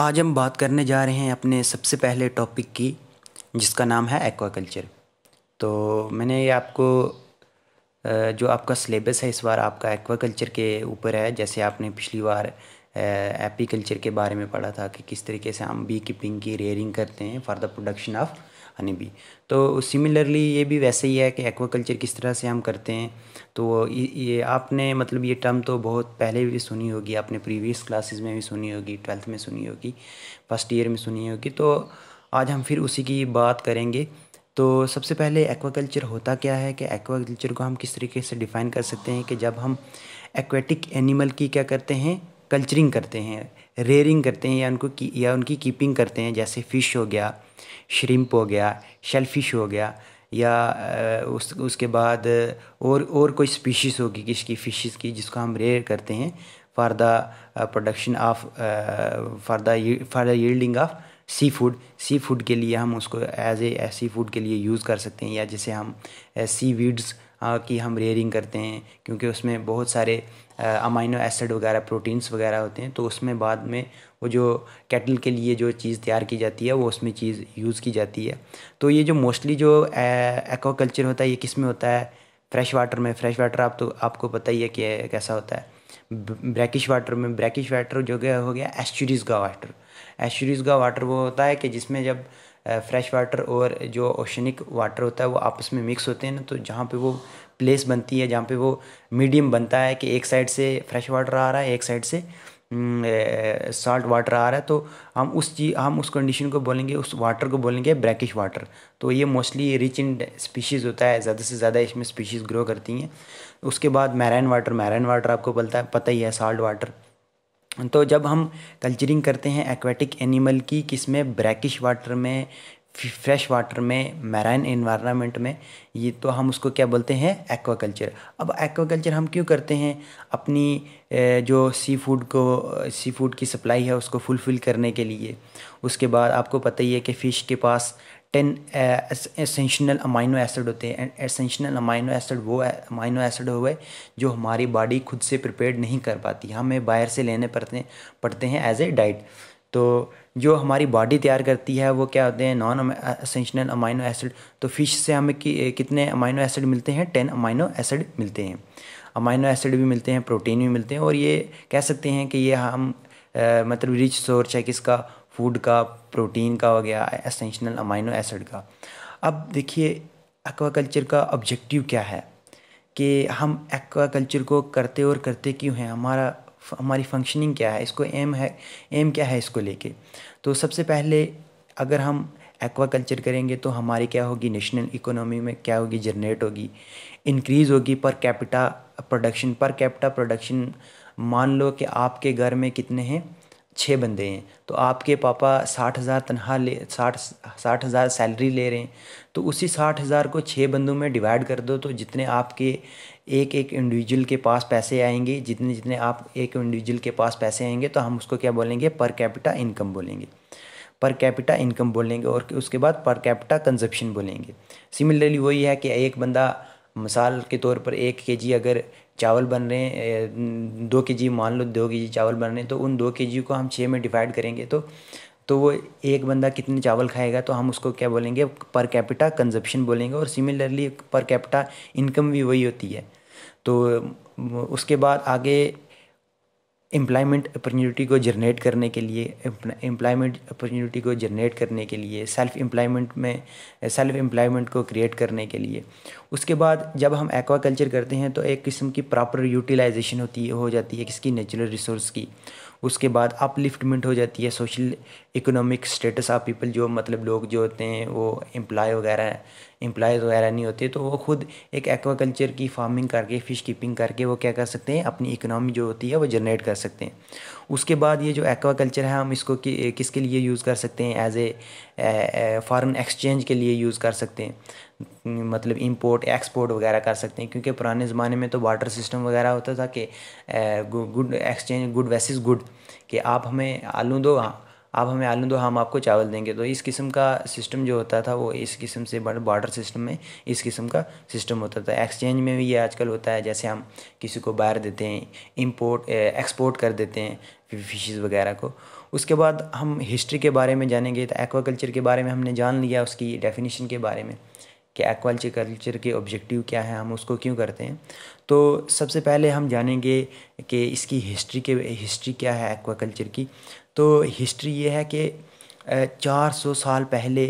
आज हम बात करने जा रहे हैं अपने सबसे पहले टॉपिक की जिसका नाम है एक्वाकल्चर तो मैंने ये आपको जो आपका सिलेबस है इस बार आपका एक्वाकल्चर के ऊपर है जैसे आपने पिछली बार एपी कल्चर के बारे में पढ़ा था कि किस तरीके से हम बी कीपिंग की रेयरिंग करते हैं for the production of honey bee तो सिमिलरली ये भी वैसे ही है कि एक्वाकल्चर किस तरह से हम करते हैं तो ये आपने मतलब ये टर्म तो बहुत पहले भी सुनी होगी आपने प्रीवियस क्लासेस में भी सुनी होगी ट्वेल्थ में सुनी होगी फर्स्ट ईयर में सुनी होगी तो आज हम फिर उसी की बात करेंगे तो सबसे पहले एक्वाकल्चर होता क्या है कि एक्वाकल्चर को हम किस तरीके से डिफ़ाइन कर सकते हैं कि जब हम एक्वेटिक एनिमल की क्या करते हैं कल्चरिंग करते हैं रेयरिंग करते हैं या उनको की, या उनकी कीपिंग करते हैं जैसे फ़िश हो गया श्रिम्प हो गया शेल फिश हो गया या उस उसके बाद और और कोई स्पीशीज़ होगी किसकी फ़िशेस की जिसको हम रेयर करते हैं for the production of for the for the yielding of seafood seafood के लिए हम उसको एज ए सी फूड के लिए यूज़ कर सकते हैं या जैसे हम सी वीड्स की हम रेयरिंग करते हैं क्योंकि उसमें बहुत सारे अमाइनो एसिड वगैरह प्रोटीन्स वगैरह होते हैं तो उसमें बाद में वो जो कैटल के लिए जो चीज़ तैयार की जाती है वो उसमें चीज़ यूज़ की जाती है तो ये जो मोस्टली जो एक्वाकल्चर होता है ये किस में होता है फ्रेश वाटर में फ्रेश वाटर आप तो आपको पता ही है कि कैसा होता है ब्रैकिश वाटर में ब्रैकिश वाटर जो गया हो गया एस्चुरीज़ का वाटर एस्चुरीज़ का वाटर वो होता है कि जिसमें जब फ्रेश वाटर और जो ओशनिक वाटर होता है वो आपस में मिक्स होते हैं ना तो जहाँ पे वो प्लेस बनती है जहाँ पे वो मीडियम बनता है कि एक साइड से फ्रेश वाटर आ रहा है एक साइड से साल्ट हम्म, वाटर आ रहा है तो हम उस चीज हम उस कंडीशन को बोलेंगे उस वाटर को बोलेंगे ब्रैकिश वाटर तो ये मोस्टली रिच इन स्पीशीज़ होता है ज़्यादा से ज़्यादा इसमें स्पीशीज़ ग्रो करती हैं उसके बाद मैरन वाटर मैरन वाटर आपको पता है पता ही है साल्ट वाटर तो जब हम कल्चरिंग करते हैं एक्वेटिक एनिमल की किसमें ब्रैकिश वाटर में फ्रेश वाटर में मैराइन इन्वायरमेंट में ये तो हम उसको क्या बोलते हैं एक्वा कल्चर अब एक्वा कल्चर हम क्यों करते हैं अपनी जो सी फूड को सी फूड की सप्लाई है उसको फुलफ़िल करने के लिए उसके बाद आपको पता ही है कि फ़िश के पास टेन एसेंशनल अमाइनो एसिड होते हैं एंड एसेंशनल अमाइनो एसिड वो अमाइनो एसिड हुए जो हमारी बॉडी खुद से प्रिपेयर नहीं कर पाती हाँ, हमें बाहर से लेने पड़ते पड़ते हैं एज ए डाइट तो जो हमारी बॉडी तैयार करती है वो क्या होते हैं नॉन असेंशनल अमाइनो एसिड तो फिश से हमें कि, कितने अमाइनो एसिड मिलते हैं टेन अमाइनो एसिड मिलते हैं अमाइनो एसिड भी मिलते हैं प्रोटीन भी मिलते हैं और ये कह सकते हैं कि ये हम आ, uh, मतलब रिच सोर्स है किसका फूड का प्रोटीन का हो गया एसेंशनल अमाइनो एसिड का अब देखिए एक्वाकल्चर का ऑब्जेक्टिव क्या है कि हम एक्वाकल्चर को करते और करते क्यों हैं हमारा हमारी फंक्शनिंग क्या है इसको एम है एम क्या है इसको लेके तो सबसे पहले अगर हम एक्वाकल्चर करेंगे तो हमारी क्या होगी नेशनल इकोनॉमी में क्या होगी जनरेट होगी इंक्रीज़ होगी per capita production per capita production मान लो कि आपके घर में कितने हैं छः बंदे हैं तो आपके पापा साठ हज़ार तनख्वाह ले साठ साठ हज़ार सैलरी ले रहे हैं तो उसी साठ हज़ार को छः बंदों में डिवाइड कर दो तो जितने आपके एक एक इंडिविजुअल के पास पैसे आएंगे जितने जितने आप एक इंडिविजुअल के पास पैसे आएंगे तो हम उसको क्या बोलेंगे पर कैपिटा इनकम बोलेंगे पर कैपिटा इनकम बोलेंगे और उसके बाद पर कैपिटा कंजप्शन बोलेंगे सिमिलरली वही है कि एक बंदा मिसाल के तौर पर एक के जी अगर चावल बन रहे हैं दो के जी मान लो दो के जी चावल बन रहे हैं तो उन दो के जी को हम छः में डिवाइड करेंगे तो तो वो एक बंदा कितने चावल खाएगा तो हम उसको क्या बोलेंगे पर कैपिटा कंजप्शन बोलेंगे और सिमिलरली पर कैपिटा इनकम भी वही होती है तो उसके बाद आगे एम्प्लॉयमेंट अपॉर्चुनिटी को जनरेट करने के लिए एम्प्लॉयमेंट अपॉर्चुनिटी को जनरेट करने के लिए सेल्फ एम्प्लॉयमेंट में सेल्फ एम्प्लॉयमेंट को क्रिएट करने के लिए उसके बाद जब हम एक्वा कल्चर करते हैं तो एक किस्म की प्रॉपर यूटिलाइजेशन होती है हो जाती है किसकी नेचुरल रिसोर्स की उसके बाद अपलिफ्टमेंट हो जाती है social economic status of people जो मतलब लोग जो होते हैं वो एम्प्लॉय वगैरह एम्प्लॉयज़ वगैरह नहीं होते तो वो खुद एक एक्वाकल्चर की फार्मिंग करके फ़िश कीपिंग करके वो क्या कर सकते हैं अपनी इकनॉमी जो होती है वो जनरेट कर सकते हैं उसके बाद ये जो एक्वाकल्चर है हम इसको कि, किसके लिए यूज़ कर सकते हैं एज ए फ़ॉरन एक्सचेंज के लिए यूज़ कर सकते हैं मतलब इंपोर्ट एक्सपोर्ट वगैरह कर सकते हैं क्योंकि पुराने ज़माने में तो वाटर सिस्टम वगैरह होता था कि good exchange good versus good कि आप हमें आलू दो आप हमें आलू दो हम आपको चावल देंगे तो इस किस्म का सिस्टम जो होता था वो इस किस्म से बॉर्डर सिस्टम में इस किस्म का सिस्टम होता था एक्सचेंज में भी ये आजकल होता है जैसे हम किसी को बाहर देते हैं इम्पोर्ट एक्सपोर्ट कर देते हैं फिशेज़ वगैरह को उसके बाद हम हिस्ट्री के बारे में जानेंगे तो एक्वाकल्चर के बारे में हमने जान लिया उसकी डेफिनेशन के बारे में कि एक्वाल्चर कल्चर के ऑब्जेक्टिव क्या है हम उसको क्यों करते हैं तो सबसे पहले हम जानेंगे कि इसकी हिस्ट्री के हिस्ट्री क्या है एक्वा कल्चर की तो हिस्ट्री ये है कि चार सौ साल पहले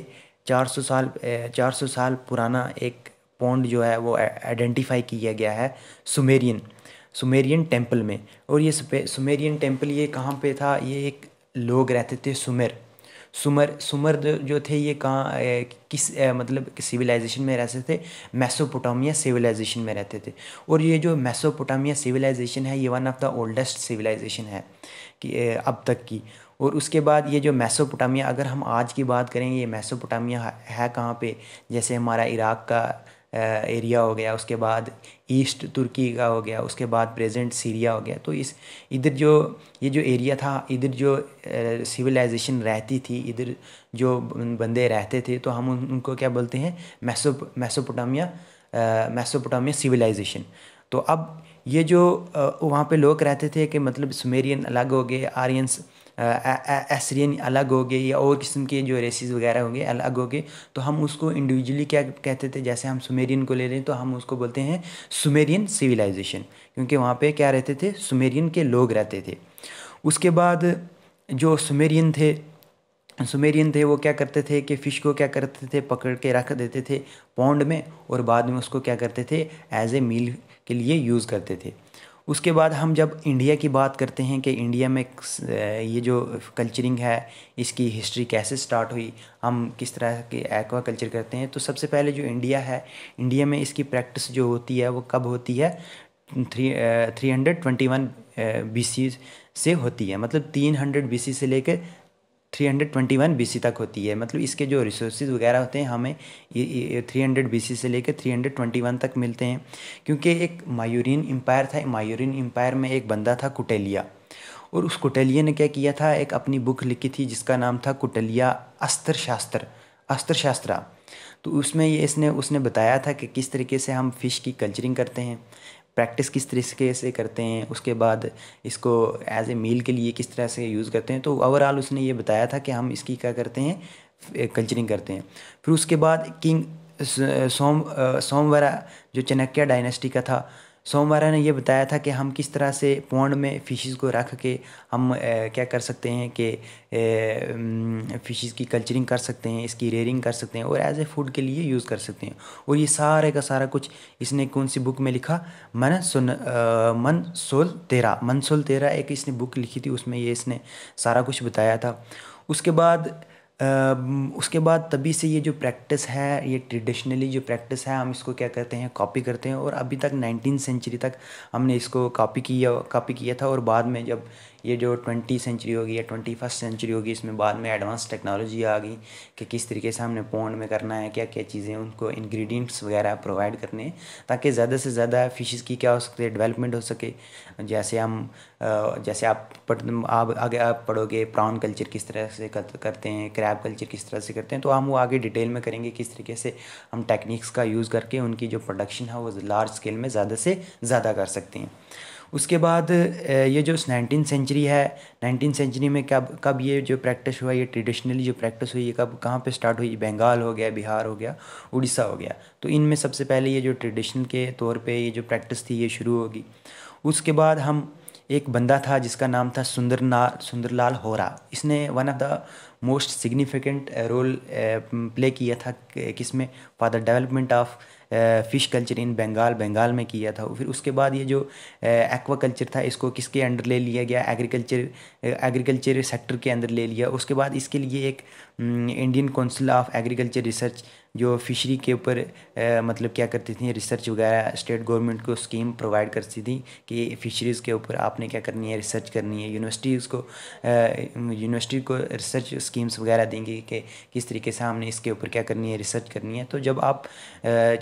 चार सौ साल चार सौ साल पुराना एक पौंड जो है वो आइडेंटिफाई किया गया है सुमेरियन सुमेरियन टेम्पल में और ये सुमेरियन टेंपल ये कहाँ पे था ये एक लोग रहते थे सुमेर सुमर सुमर जो थे ये कहाँ किस मतलब सिविलाइजेशन में रहते थे मैसोपोटामिया सिविलाइजेशन में रहते थे और ये जो मैसोपोटामिया सिविलाइजेशन है ये one of the oldest civilization है कि अब तक की और उसके बाद ये जो मैसोपोटामिया अगर हम आज की बात करें ये मैसोपोटामिया है कहाँ पे जैसे हमारा इराक का एरिया हो गया उसके बाद ईस्ट तुर्की का हो गया उसके बाद प्रेजेंट सीरिया हो गया तो इस इधर जो ये जो एरिया था इधर जो सिविलाइजेशन रहती थी इधर जो बंदे रहते थे तो हम उनको क्या बोलते हैं मैसोप मैसोपोटामिया मैसोपोटामिया सिविलाइजेशन तो अब ये जो वहाँ पे लोग रहते थे कि मतलब सुमेरियन अलग हो गए आर्यंस एसरियन अलग हो गए या और किस्म के जो रेसिस वगैरह हो गए अलग हो गए तो हम उसको इंडिविजुअली क्या कहते थे जैसे हम सुमेरियन को ले लें तो हम उसको बोलते हैं सुमेरियन सिविलाइजेशन क्योंकि वहाँ पे क्या रहते थे सुमेरियन के लोग रहते थे उसके बाद जो सुमेरियन थे सुमेरियन थे वो क्या करते थे कि फ़िश को क्या करते थे पकड़ के रख देते थे पौंड में और बाद में उसको क्या करते थे एज ए मील के लिए यूज़ करते थे उसके बाद हम जब इंडिया की बात करते हैं कि इंडिया में ये जो कल्चरिंग है इसकी हिस्ट्री कैसे स्टार्ट हुई हम किस तरह के एक्वा कल्चर करते हैं तो सबसे पहले जो इंडिया है इंडिया में इसकी प्रैक्टिस जो होती है वो कब होती है three three hundred twenty one B से होती है मतलब तीन हंड्रेड बी से लेकर 321 बीसी तक होती है मतलब इसके जो रिसोर्सेज वगैरह होते हैं हमें थ्री हंड्रेड बी से लेकर थ्री हंड्रेड ट्वेंटी वन तक मिलते हैं क्योंकि एक मायूरिन एम्पायर था मायूरिन एम्पायर में एक बंदा था कुटेलिया और उस कुटेलिया ने क्या किया था एक अपनी बुक लिखी थी जिसका नाम था कुटेलिया अस्त्र शास्त्र अस्त्र शास्त्रा तो उसमें ये इसने उसने बताया था कि किस तरीके से हम फ़िश की कल्चरिंग करते हैं प्रैक्टिस किस तरीके से करते हैं उसके बाद इसको एज ए मील के लिए किस तरह से यूज़ करते हैं तो ओवरऑल उसने ये बताया था कि हम इसकी क्या करते हैं कल्चरिंग करते हैं फिर उसके बाद किंग सोम सोमवरा जो चनक्या डायनेस्टी का था सोमवार ने यह बताया था कि हम किस तरह से पौंड में फिशेस को रख के हम ए, क्या कर सकते हैं कि फिशेस की कल्चरिंग कर सकते हैं इसकी रेयरिंग कर सकते हैं और एज ए फूड के लिए यूज़ कर सकते हैं और ये सारे का सारा कुछ इसने कौन सी बुक में लिखा मन सुन आ, मन सोल तेरा मन सोल तेरा एक इसने बुक लिखी थी उसमें ये इसने सारा कुछ बताया था उसके बाद उसके बाद तभी से ये जो प्रैक्टिस है ये ट्रेडिशनली जो प्रैक्टिस है हम इसको क्या करते हैं कॉपी करते हैं और अभी तक नाइनटीन सेंचुरी तक हमने इसको कॉपी किया कॉपी किया था और बाद में जब ये जो ट्वेंटी सेंचुरी होगी या ट्वेंटी फर्स्ट सेंचुरी होगी इसमें बाद में एडवांस टेक्नोलॉजी आ गई कि किस तरीके से हमने पोंड में करना है क्या क्या चीज़ें उनको इंग्रेडिएंट्स वगैरह प्रोवाइड करने हैं ताकि ज़्यादा से ज़्यादा फ़िशेस की क्या हो सकती है डेवलपमेंट हो सके जैसे हम जैसे आप पढ़ आप आगे आप पढ़ोगे प्राउन कल्चर किस तरह से करते हैं क्रैब कल्चर किस तरह से करते हैं तो हम वो आगे डिटेल में करेंगे किस तरीके से हम टेक्निक्स का यूज़ करके उनकी जो प्रोडक्शन है वो लार्ज स्केल में ज़्यादा से ज़्यादा कर सकते हैं उसके बाद ये जो नाइनटीन सेंचुरी है नाइनटीन सेंचुरी में कब कब ये जो प्रैक्टिस हुआ ये ट्रेडिशनली जो प्रैक्टिस हुई ये कब कहाँ पे स्टार्ट हुई बंगाल हो गया बिहार हो गया उड़ीसा हो गया तो इनमें सबसे पहले ये जो ट्रेडिशन के तौर पे ये जो प्रैक्टिस थी ये शुरू होगी उसके बाद हम एक बंदा था जिसका नाम था सुंदर ना सुंदरलाल होरा इसने one of the most significant role play किया था किसमें for the development of fish culture in Bengal Bengal में किया था फिर उसके बाद ये जो एक्वा कल्चर था इसको किसके अंडर ले लिया गया एग्रीकल्चर एग्रीकल्चर सेक्टर के अंदर ले लिया उसके बाद इसके लिए एक Indian Council of Agriculture Research जो फिशरी के ऊपर मतलब क्या करती थी रिसर्च वगैरह स्टेट गवर्नमेंट को स्कीम प्रोवाइड करती थी कि फ़िशरीज़ के ऊपर आपने क्या करनी है रिसर्च करनी है यूनिवर्सिटीज़ को यूनिवर्सिटी को रिसर्च स्कीम्स वगैरह देंगे कि किस तरीके से हमने इसके ऊपर क्या करनी है रिसर्च करनी है तो जब आप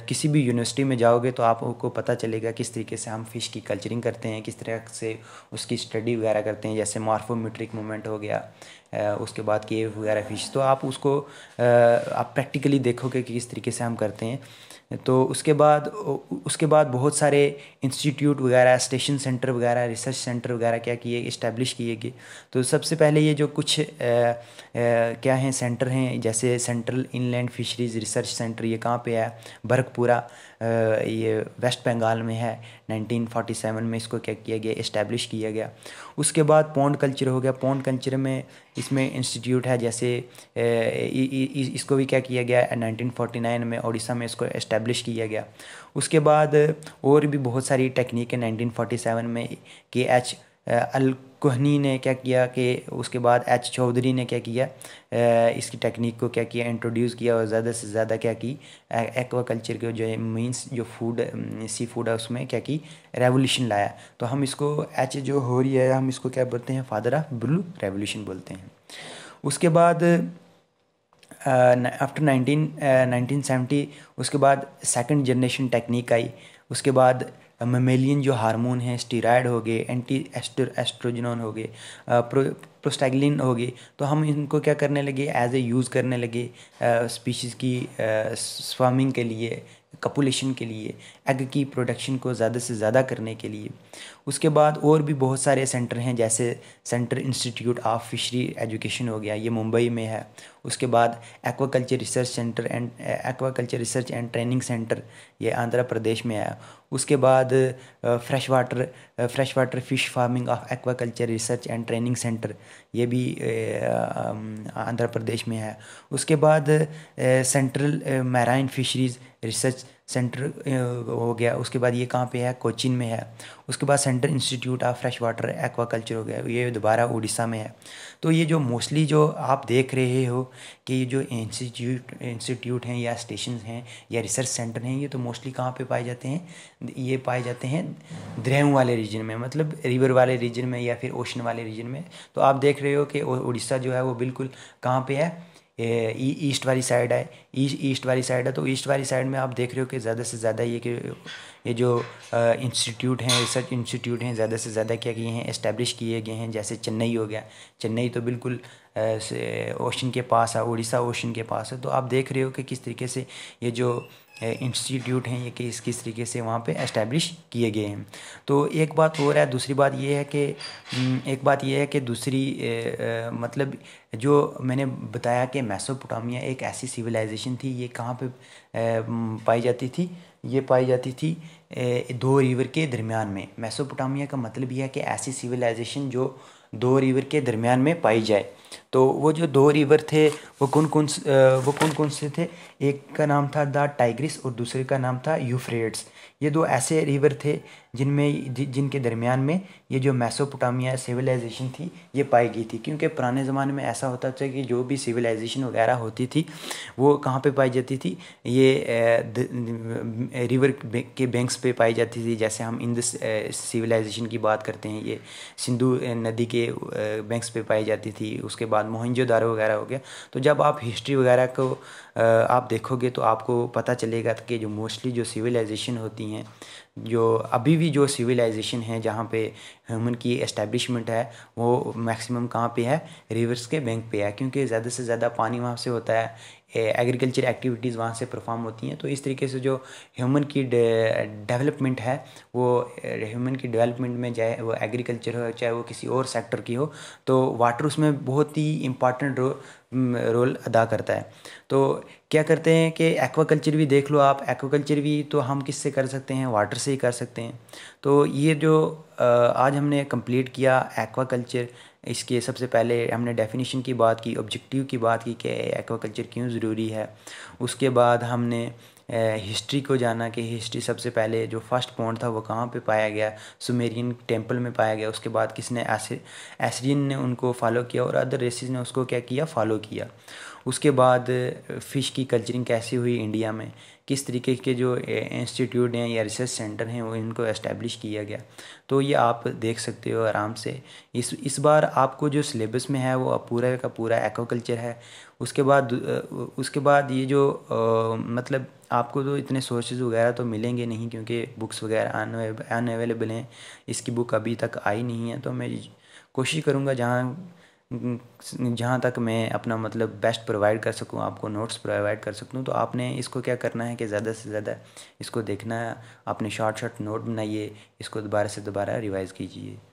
किसी भी यूनिवर्सिटी में जाओगे तो आपको पता चलेगा किस तरीके से हम फ़िश की कल्चरिंग करते हैं किस तरह से उसकी स्टडी वगैरह करते हैं जैसे मार्फोमीट्रिक मूवमेंट हो गया उसके बाद केव वगैरह फिश तो आप उसको आप प्रैक्टिकली देखोगे कि किस तरीके से हम करते हैं तो उसके बाद उसके बाद बहुत सारे इंस्टीट्यूट वगैरह स्टेशन सेंटर वगैरह रिसर्च सेंटर वगैरह क्या किए इस्टेब्लिश किए गए तो सबसे पहले ये जो कुछ आ, आ, क्या हैं सेंटर हैं जैसे central inland fisheries research centre ये कहाँ पे है भरकपुरा ये वेस्ट बंगाल में है 1947 में इसको क्या किया गया इस्टेब्लिश किया गया उसके बाद पौंड कल्चर हो गया पौंड कल्चर में इसमें इंस्टीट्यूट है जैसे इसको भी क्या किया गया 1949 में ओडिशा में इसको इस्टेब्लिश किया गया उसके बाद और भी बहुत सारी टेक्निक है नाइनटीन में के एच अल कोहनी ने क्या किया कि उसके बाद एच चौधरी ने क्या किया इसकी टेक्निक को क्या किया इंट्रोड्यूस किया और ज़्यादा से ज़्यादा क्या की एक्वा कल्चर के जो मीन्स जो फूड सी फूड है उसमें क्या की रेवोल्यूशन लाया तो हम इसको एच जो हो रही है हम इसको क्या बोलते हैं फादर ऑफ ब्लू रेवोल्यूशन बोलते हैं उसके बाद आफ्टर नाइनटीन नाइनटीन सेवेंटी उसके बाद सेकेंड जनरेशन टेक्निक आई उसके बाद ममेलियन जो हार्मोन है स्टीराइड हो गए एंटी एस्टर एस्ट्रोजिन हो गए प्रो प्रोस्टैगलिन हो गए तो हम इनको क्या करने लगे एज ए यूज़ करने लगे स्पीशीज़ की स्वामिंग के लिए कपुलेशन के लिए एग की प्रोडक्शन को ज़्यादा से ज़्यादा करने के लिए उसके बाद और भी बहुत सारे सेंटर हैं जैसे centre institute of fishery education हो गया ये मुंबई में है उसके बाद aquaculture research centre and aquaculture research and training centre ये आंध्र प्रदेश में है उसके बाद fresh water fresh water fish farming of aquaculture research and training centre ये भी आंध्र प्रदेश में है उसके बाद central marine fisheries research centre हो गया उसके बाद ये कहाँ पे है कोचिन में है उसके बाद central institute of fresh water aquaculture हो गया ये दोबारा उड़ीसा में है तो ये जो मोस्टली जो आप देख रहे हो कि ये जो इंस्टीट्यूट इंस्टीट्यूट हैं या स्टेशन हैं या रिसर्च सेंटर हैं ये तो मोस्टली कहाँ पे पाए जाते हैं ये पाए जाते हैं द्रेहू वाले रीजन में मतलब रिवर वाले रीजन में या फिर ओशन वाले रीजन में तो आप देख रहे हो कि उड़ीसा जो है वो बिल्कुल कहाँ पर है ईस्ट वाली साइड है ईस्ट वाली साइड है तो ईस्ट वाली साइड में आप देख रहे हो कि ज़्यादा से ज़्यादा ये कि ये जो इंस्टीट्यूट हैं रिसर्च इंस्टीट्यूट हैं ज़्यादा से ज़्यादा क्या किए हैं इस्टेब्लिश किए गए हैं जैसे चेन्नई हो गया चेन्नई तो बिल्कुल ओशन के पास है उड़ीसा ओशन के पास है तो आप देख रहे हो कि किस तरीके से ये जो इंस्टीट्यूट हैं ये किस किस तरीके से वहाँ पे एस्टेब्लिश किए गए हैं तो एक बात हो रहा है दूसरी बात ये है कि हम्म, एक बात ये है कि दूसरी मतलब जो मैंने बताया कि मैसोपोटामिया एक ऐसी सिविलाइजेशन थी ये कहाँ पे पाई जाती थी ये पाई जाती थी दो रिवर के दरमियान में मैसोपोटामिया का मतलब यह है कि ऐसी सिविलाइजेशन जो दो रिवर के दरमियान में पाई जाए तो वो जो दो रिवर थे वो कौन कौन वो कौन कौन से थे एक का नाम था द टाइग्रिस और दूसरे का नाम था यूफ्रेट्स ये दो ऐसे रिवर थे जिनमें जि, जिनके दरमियान में ये जो मैसोपोटामिया सिविलाइजेशन थी ये पाई गई थी क्योंकि पुराने ज़माने में ऐसा होता था कि जो भी सिविलाइजेशन वगैरह होती थी वो कहाँ पे पाई जाती थी ये द, रिवर के बैंक्स पे पाई जाती थी जैसे हम इंद सिविलाइजेशन की बात करते हैं ये सिंधु नदी के बैंक्स पे पाई जाती थी उसके बाद मोहनजोदारो वगैरह हो गया तो जब आप हिस्ट्री वगैरह को आप देखोगे तो आपको पता चलेगा कि जो मोस्टली जो सिविलाइजेशन होती हैं जो अभी भी जो सिविलाइजेशन है जहाँ पे ह्यूमन की एस्टेब्लिशमेंट है वो मैक्सिमम कहाँ पे है रिवर्स के बैंक पे है क्योंकि ज़्यादा से ज़्यादा पानी वहाँ से होता है एग्रीकल्चर एक्टिविटीज़ वहाँ से परफॉर्म होती हैं तो इस तरीके से जो ह्यूमन की डेवलपमेंट है वो ह्यूमन की डेवलपमेंट में चाहे वो एग्रीकल्चर हो चाहे वो किसी और सेक्टर की हो तो वाटर उसमें बहुत ही इम्पॉर्टेंट रो, रोल अदा करता है तो क्या करते हैं कि एक्वाकल्चर भी देख लो आप एक्वाकल्चर भी तो हम किससे कर सकते हैं वाटर से ही कर सकते हैं तो ये जो आज हमने कंप्लीट किया एक्वाकल्चर इसके सबसे पहले हमने डेफिनेशन की बात की ऑब्जेक्टिव की बात की कि एक्वाकल्चर क्यों ज़रूरी है उसके बाद हमने हिस्ट्री को जाना कि हिस्ट्री सबसे पहले जो फर्स्ट पॉइंट था वो कहाँ पे पाया गया सुमेरियन टेंपल में पाया गया उसके बाद किसने ऐसे एसरियन ने उनको फॉलो किया और अदर रेसिस ने उसको क्या किया फॉलो किया उसके बाद फ़िश की कल्चरिंग कैसी हुई इंडिया में किस तरीके के जो इंस्टीट्यूट हैं या रिसर्च सेंटर हैं वो इनको एस्टेब्लिश किया गया तो ये आप देख सकते हो आराम से इस इस बार आपको जो सिलेबस में है वो पूरा का पूरा एक्वाकल्चर है उसके बाद उसके बाद ये जो आ, मतलब आपको तो इतने सोर्सेज वगैरह तो मिलेंगे नहीं क्योंकि बुक्स वगैरह अवेलेबल हैं इसकी बुक अभी तक आई नहीं है तो मैं कोशिश करूँगा जहाँ हम्म, हम्म। जहाँ तक मैं अपना मतलब बेस्ट प्रोवाइड कर सकूँ आपको नोट्स प्रोवाइड कर सकूँ तो आपने इसको क्या करना है कि ज़्यादा से ज़्यादा इसको देखना है आपने शॉर्ट शॉर्ट नोट बनाइए इसको दोबारा से दोबारा रिवाइज़ कीजिए